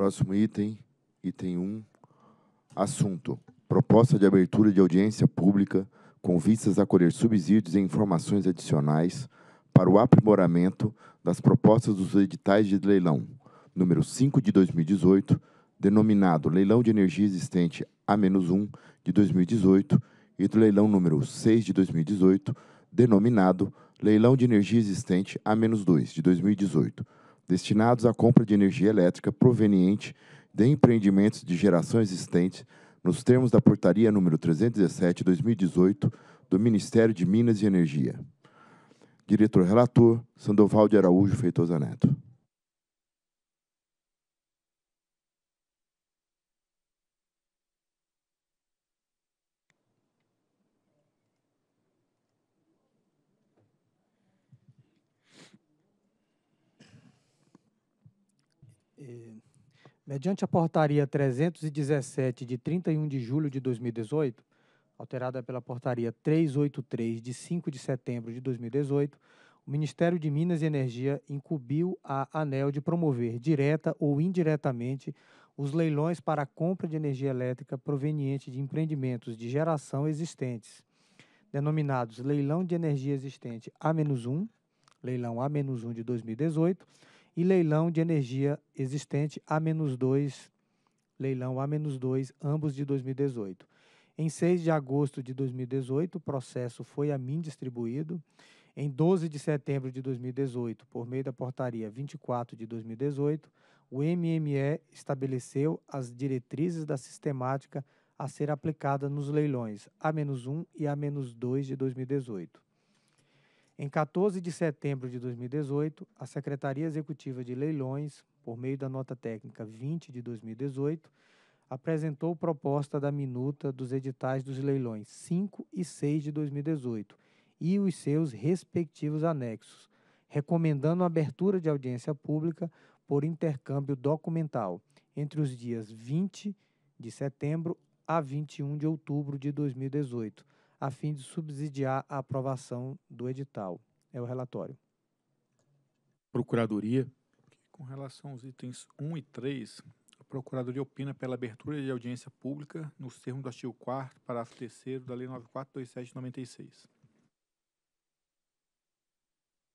Próximo item, item 1. Assunto: Proposta de abertura de audiência pública com vistas a colher subsídios e informações adicionais para o aprimoramento das propostas dos editais de leilão número 5 de 2018, denominado Leilão de Energia Existente A-1 de 2018, e do leilão número 6 de 2018, denominado Leilão de Energia Existente A-2 de 2018 destinados à compra de energia elétrica proveniente de empreendimentos de geração existentes nos termos da portaria número 317/2018 do Ministério de Minas e Energia. Diretor relator Sandoval de Araújo Feitosa Neto. mediante a portaria 317 de 31 de julho de 2018, alterada pela portaria 383 de 5 de setembro de 2018, o Ministério de Minas e Energia incumbiu a ANEL de promover, direta ou indiretamente, os leilões para a compra de energia elétrica proveniente de empreendimentos de geração existentes, denominados Leilão de Energia Existente A-1, Leilão A-1 de 2018, e leilão de energia existente A-2, leilão A-2, ambos de 2018. Em 6 de agosto de 2018, o processo foi a mim distribuído. Em 12 de setembro de 2018, por meio da portaria 24 de 2018, o MME estabeleceu as diretrizes da sistemática a ser aplicada nos leilões A-1 e A-2 de 2018. Em 14 de setembro de 2018, a Secretaria Executiva de Leilões, por meio da nota técnica 20 de 2018, apresentou proposta da minuta dos editais dos leilões 5 e 6 de 2018 e os seus respectivos anexos, recomendando a abertura de audiência pública por intercâmbio documental entre os dias 20 de setembro a 21 de outubro de 2018, a fim de subsidiar a aprovação do edital. É o relatório. Procuradoria. Com relação aos itens 1 e 3, a Procuradoria opina pela abertura de audiência pública nos termos do artigo 4 parágrafo 3 da Lei 9.427/96,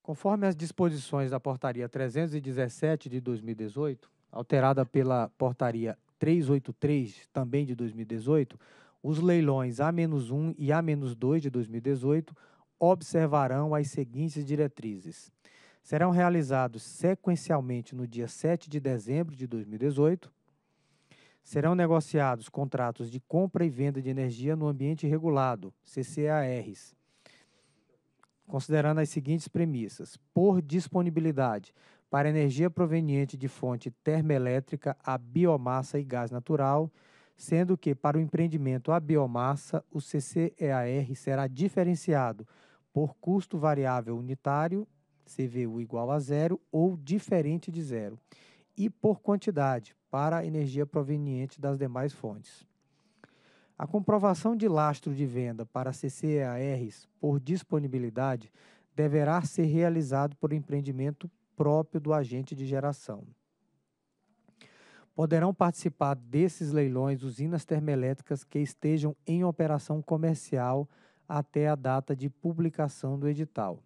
Conforme as disposições da Portaria 317 de 2018, alterada pela Portaria 383, também de 2018, os leilões A-1 e A-2 de 2018 observarão as seguintes diretrizes. Serão realizados sequencialmente no dia 7 de dezembro de 2018. Serão negociados contratos de compra e venda de energia no ambiente regulado, CCARs, considerando as seguintes premissas: por disponibilidade para energia proveniente de fonte termoelétrica a biomassa e gás natural sendo que para o empreendimento a biomassa, o CCEAR será diferenciado por custo variável unitário, CVU igual a zero ou diferente de zero, e por quantidade, para a energia proveniente das demais fontes. A comprovação de lastro de venda para CCEARs por disponibilidade deverá ser realizado por empreendimento próprio do agente de geração poderão participar desses leilões usinas termoelétricas que estejam em operação comercial até a data de publicação do edital.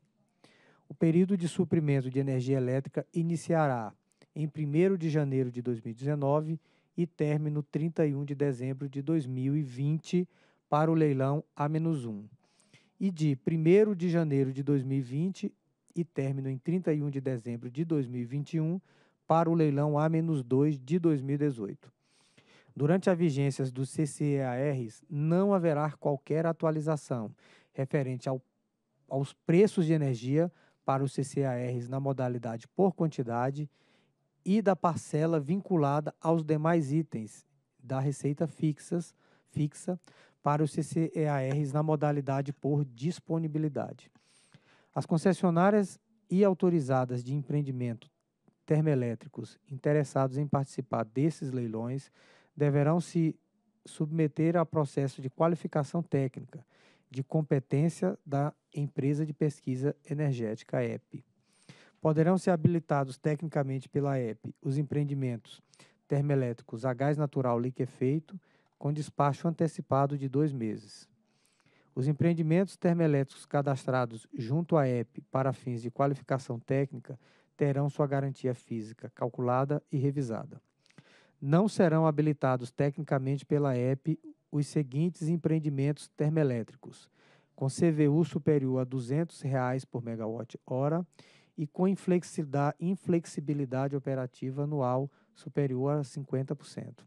O período de suprimento de energia elétrica iniciará em 1 de janeiro de 2019 e término 31 de dezembro de 2020 para o leilão A-1. E de 1 de janeiro de 2020 e término em 31 de dezembro de 2021 para o leilão A-2 de 2018. Durante a vigência dos CCEARs, não haverá qualquer atualização referente ao, aos preços de energia para os CCARs na modalidade por quantidade e da parcela vinculada aos demais itens da receita fixas, fixa para os CCEARs na modalidade por disponibilidade. As concessionárias e autorizadas de empreendimento termoelétricos interessados em participar desses leilões deverão se submeter a processo de qualificação técnica de competência da empresa de pesquisa energética EP. Poderão ser habilitados tecnicamente pela EP os empreendimentos termoelétricos a gás natural liquefeito com despacho antecipado de dois meses. Os empreendimentos termoelétricos cadastrados junto à EP para fins de qualificação técnica terão sua garantia física calculada e revisada. Não serão habilitados tecnicamente pela EP os seguintes empreendimentos termoelétricos, com CVU superior a R$ 200 reais por megawatt-hora e com inflexibilidade operativa anual superior a 50%.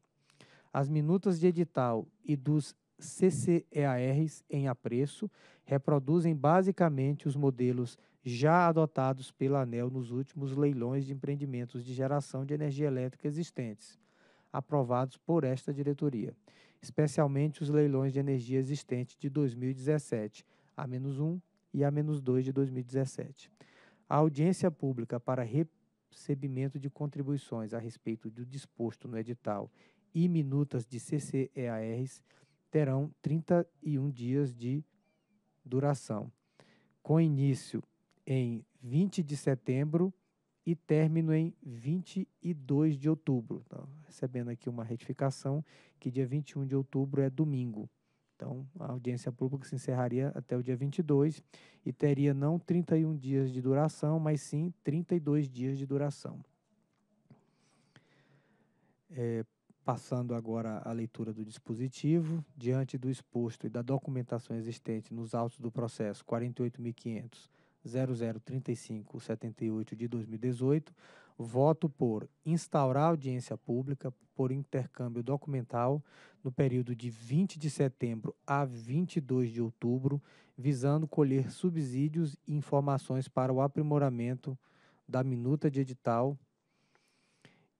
As minutas de edital e dos CCEARs em apreço reproduzem basicamente os modelos já adotados pela ANEL nos últimos leilões de empreendimentos de geração de energia elétrica existentes, aprovados por esta diretoria, especialmente os leilões de energia existentes de 2017, A-1 e A-2 de 2017. A audiência pública para recebimento de contribuições a respeito do disposto no edital e minutas de CCEARs terão 31 dias de duração, com início em 20 de setembro e término em 22 de outubro. Então, recebendo aqui uma retificação que dia 21 de outubro é domingo. Então, a audiência pública se encerraria até o dia 22 e teria não 31 dias de duração, mas sim 32 dias de duração. É, Passando agora à leitura do dispositivo, diante do exposto e da documentação existente nos autos do processo 48.500.003578 de 2018, voto por instaurar audiência pública por intercâmbio documental no período de 20 de setembro a 22 de outubro, visando colher subsídios e informações para o aprimoramento da minuta de edital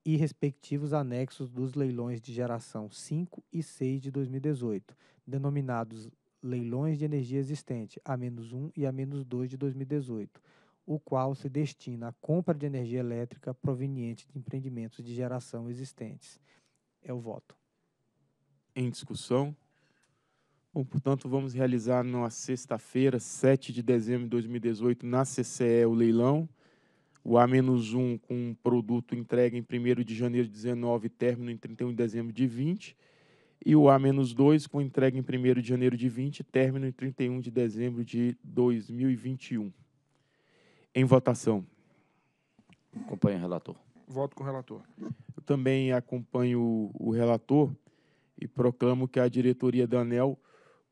e respectivos anexos dos leilões de geração 5 e 6 de 2018, denominados leilões de energia existente A-1 e A-2 de 2018, o qual se destina à compra de energia elétrica proveniente de empreendimentos de geração existentes. É o voto. Em discussão? Bom, portanto, vamos realizar na sexta-feira, 7 de dezembro de 2018, na CCE, o leilão o A-1 com um produto entregue em 1 de janeiro de 19 e término em 31 de dezembro de 20, e o A-2 com entrega em 1 de janeiro de 20 e término em 31 de dezembro de 2021. Em votação. Acompanho o relator. Voto com o relator. Eu também acompanho o relator e proclamo que a diretoria da ANEL,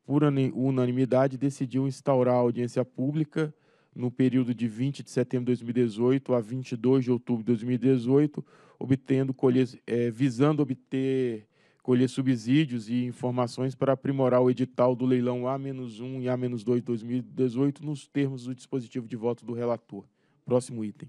por unanimidade, decidiu instaurar a audiência pública no período de 20 de setembro de 2018 a 22 de outubro de 2018, obtendo colher, é, visando obter colher subsídios e informações para aprimorar o edital do leilão A-1 e A-2 de 2018 nos termos do dispositivo de voto do relator. Próximo item.